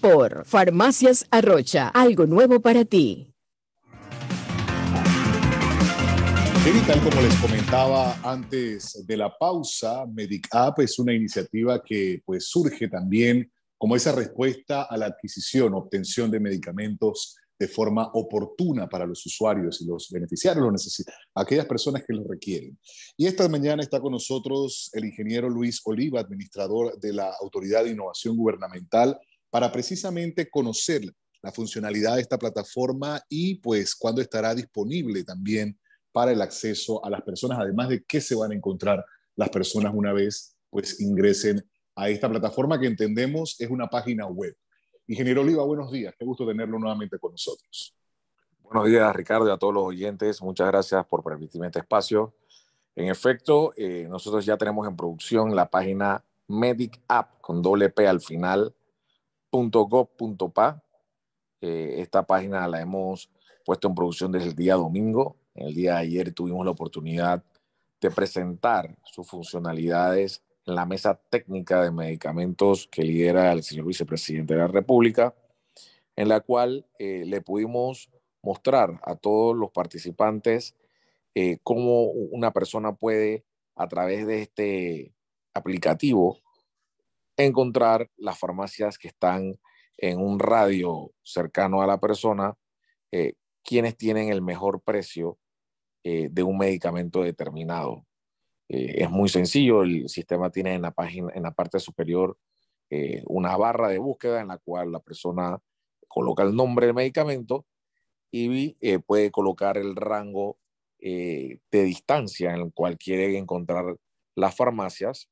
por Farmacias Arrocha. Algo nuevo para ti. Y tal como les comentaba antes de la pausa, MedicApp es una iniciativa que pues, surge también como esa respuesta a la adquisición, obtención de medicamentos de forma oportuna para los usuarios y los beneficiarios, aquellas personas que los requieren. Y esta mañana está con nosotros el ingeniero Luis Oliva, administrador de la Autoridad de Innovación Gubernamental para precisamente conocer la funcionalidad de esta plataforma y pues cuándo estará disponible también para el acceso a las personas, además de qué se van a encontrar las personas una vez pues ingresen a esta plataforma que entendemos es una página web. Ingeniero Oliva, buenos días, qué gusto tenerlo nuevamente con nosotros. Buenos días, Ricardo, y a todos los oyentes. Muchas gracias por permitirme este espacio. En efecto, eh, nosotros ya tenemos en producción la página Medic App con doble P al final .gov.pa. esta página la hemos puesto en producción desde el día domingo. El día de ayer tuvimos la oportunidad de presentar sus funcionalidades en la mesa técnica de medicamentos que lidera el señor vicepresidente de la República, en la cual le pudimos mostrar a todos los participantes cómo una persona puede, a través de este aplicativo, encontrar las farmacias que están en un radio cercano a la persona, eh, quienes tienen el mejor precio eh, de un medicamento determinado. Eh, es muy sencillo, el sistema tiene en la página, en la parte superior, una barra de búsqueda en la cual la persona coloca el nombre del medicamento y puede colocar el rango de distancia en el cual quiere encontrar las farmacias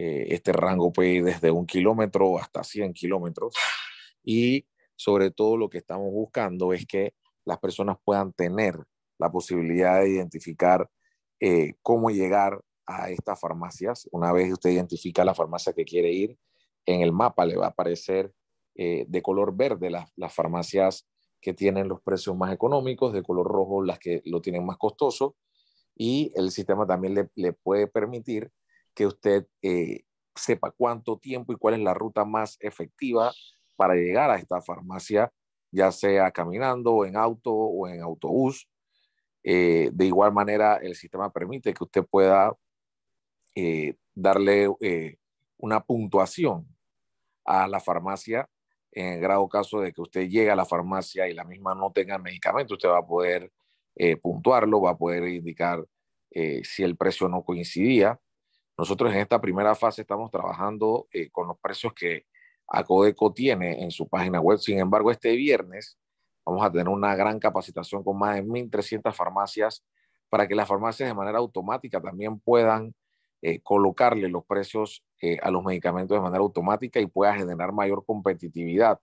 eh, este rango puede ir desde un kilómetro hasta 100 kilómetros. Y sobre todo lo que estamos buscando es que las personas puedan tener la posibilidad de identificar eh, cómo llegar a estas farmacias. Una vez usted identifica la farmacia que quiere ir, en el mapa le va a aparecer eh, de color verde las, farmacias que tienen los precios más económicos, de color rojo las que lo tienen más costoso, y el sistema también le, le puede permitir que usted eh, sepa cuánto tiempo y cuál es la ruta más efectiva para llegar a esta farmacia, ya sea caminando en auto o en autobús. Eh, de igual manera, el sistema permite que usted pueda eh, darle una puntuación a la farmacia en el grado caso de que usted llegue a la farmacia y la misma no tenga medicamento, usted va a poder puntuarlo, va a poder indicar si el precio no coincidía nosotros en esta primera fase estamos trabajando eh, con los precios que Acodeco tiene en su página web. Sin embargo, este viernes vamos a tener una gran capacitación con más de 1.300 farmacias para que las farmacias de manera automática también puedan eh, colocarle los precios eh, a los medicamentos de manera automática y pueda generar mayor competitividad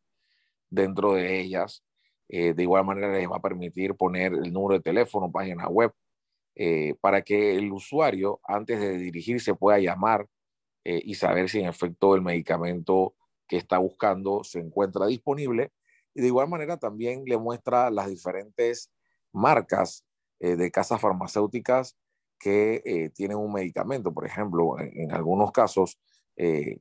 dentro de ellas. de igual manera les va a permitir poner el número de teléfono, página web, eh, para que el usuario, antes de dirigirse, pueda llamar eh, y saber si en efecto el medicamento que está buscando se encuentra disponible. Y de igual manera también le muestra las diferentes marcas eh, de casas farmacéuticas que tienen un medicamento. Por ejemplo, en, algunos casos,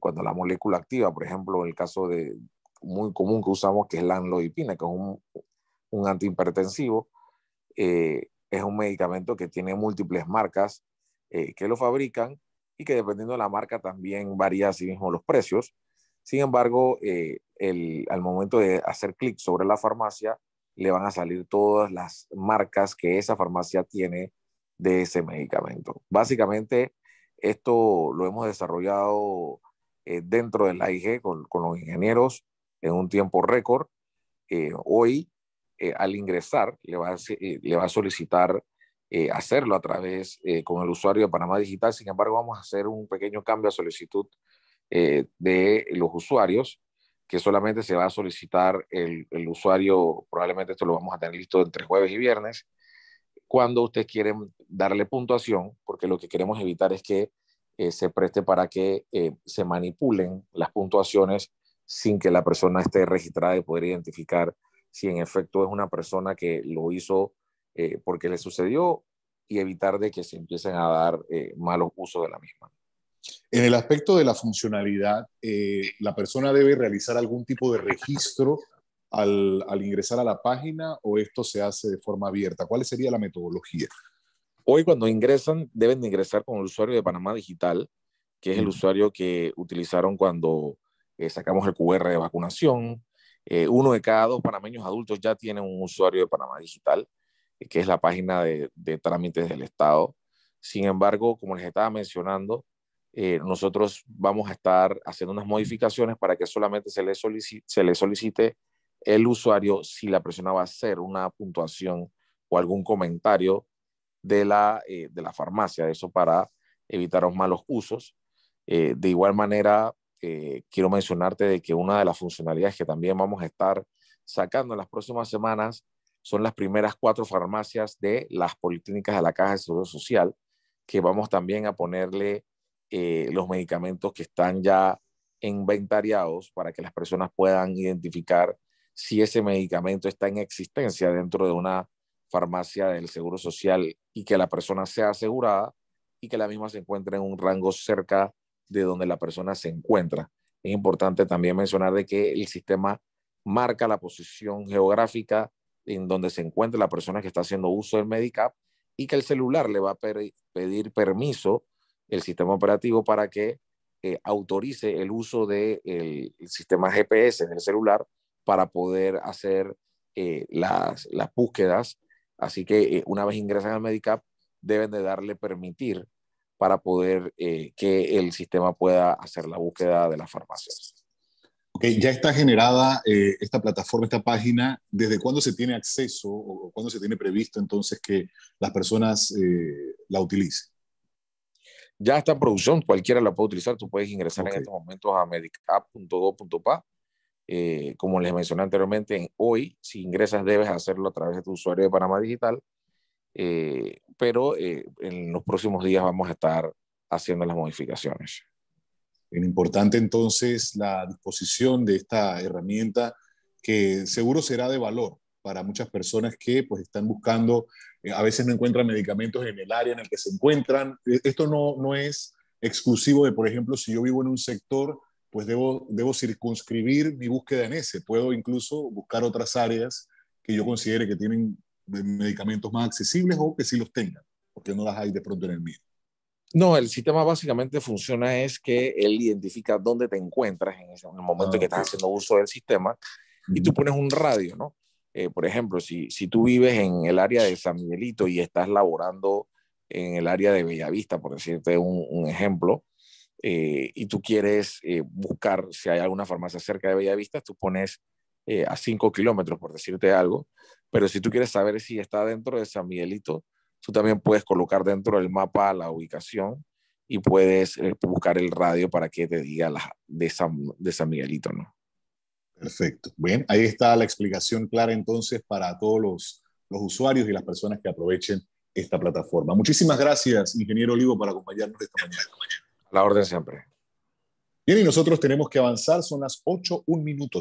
cuando la molécula activa, por ejemplo, en el caso de muy común que usamos, que es la anloipina, que es un, un antihipertensivo, es un medicamento que tiene múltiples marcas eh, que lo fabrican y que dependiendo de la marca también varía sí mismo los precios. Sin embargo, eh, al momento de hacer clic sobre la farmacia, le van a salir todas las marcas que esa farmacia tiene de ese medicamento. Básicamente, esto lo hemos desarrollado eh, dentro del AIG con, con, los ingenieros en un tiempo récord. hoy eh, al ingresar, le va a, eh, le va a solicitar eh, hacerlo a través con el usuario de Panamá Digital. Sin embargo, vamos a hacer un pequeño cambio a solicitud de los usuarios, que solamente se va a solicitar el, el, usuario, probablemente esto lo vamos a tener listo entre jueves y viernes, cuando ustedes quieren darle puntuación, porque lo que queremos evitar es que se preste para que se manipulen las puntuaciones sin que la persona esté registrada y poder identificar si en efecto es una persona que lo hizo eh, porque le sucedió y evitar de que se empiecen a dar eh, malos usos de la misma. En el aspecto de la funcionalidad, eh, la persona debe realizar algún tipo de registro al, ingresar a la página o esto se hace de forma abierta. ¿Cuál sería la metodología? Hoy cuando ingresan deben ingresar con el usuario de Panamá Digital, que es el usuario que utilizaron cuando eh, sacamos el QR de vacunación, eh, uno de cada dos panameños adultos ya tiene un usuario de Panamá Digital, eh, que es la página de, trámites del Estado. Sin embargo, como les estaba mencionando, eh, nosotros vamos a estar haciendo unas modificaciones para que solamente se le, solicite, se le solicite el usuario si la persona va a hacer una puntuación o algún comentario de la, de la farmacia, eso para evitar los malos usos. de igual manera, eh, quiero mencionarte de que una de las funcionalidades que también vamos a estar sacando en las próximas semanas son las primeras cuatro farmacias de las policlínicas de la Caja de Seguro Social, que vamos también a ponerle eh, los medicamentos que están ya inventariados para que las personas puedan identificar si ese medicamento está en existencia dentro de una farmacia del Seguro Social y que la persona sea asegurada y que la misma se encuentre en un rango cerca de donde la persona se encuentra. Es importante también mencionar de que el sistema marca la posición geográfica en donde se encuentra la persona que está haciendo uso del Medicap y que el celular le va a pedir permiso el sistema operativo para que eh, autorice el uso del de el sistema GPS en el celular para poder hacer eh, las, búsquedas. Así que eh, una vez ingresan al Medicap, deben de darle permitir para poder eh, que el sistema pueda hacer la búsqueda de las farmacias. Ok, ya está generada eh, esta plataforma, esta página. ¿Desde cuándo se tiene acceso o cuándo se tiene previsto entonces que las personas eh, la utilicen? Ya está en producción, cualquiera la puede utilizar. Tú puedes ingresar en estos momentos a medicap.do.pa. Eh, como les mencioné anteriormente, hoy, si ingresas, debes hacerlo a través de tu usuario de Panamá Digital eh, pero eh, en los próximos días vamos a estar haciendo las modificaciones. Es importante entonces la disposición de esta herramienta que seguro será de valor para muchas personas que pues están buscando, eh, a veces no encuentran medicamentos en el área en el que se encuentran. Esto no, no es exclusivo de, por ejemplo, si yo vivo en un sector, pues debo, debo circunscribir mi búsqueda en ese. Puedo incluso buscar otras áreas que yo considere que tienen de medicamentos más accesibles o que sí los tengan, porque no las hay de pronto en el mío. No, el sistema básicamente funciona es que él identifica dónde te encuentras en, el momento que ah, estás haciendo uso del sistema y tú pones un radio, ¿no? Eh, por ejemplo, si, tú vives en el área de San Miguelito y estás laborando en el área de Bellavista, por decirte un, ejemplo, eh, y tú quieres eh, buscar si hay alguna farmacia cerca de Bellavista, tú pones eh, a 5 kilómetros, por decirte algo. Pero si tú quieres saber si está dentro de San Miguelito, tú también puedes colocar dentro del mapa la ubicación y puedes eh, buscar el radio para que te diga la, de, San, Miguelito, ¿no? Perfecto. Bien, ahí está la explicación clara entonces para todos los, usuarios y las personas que aprovechen esta plataforma. Muchísimas gracias, ingeniero Olivo, para acompañarnos esta mañana. La orden siempre. Bien, y nosotros tenemos que avanzar, son las 8, un minuto.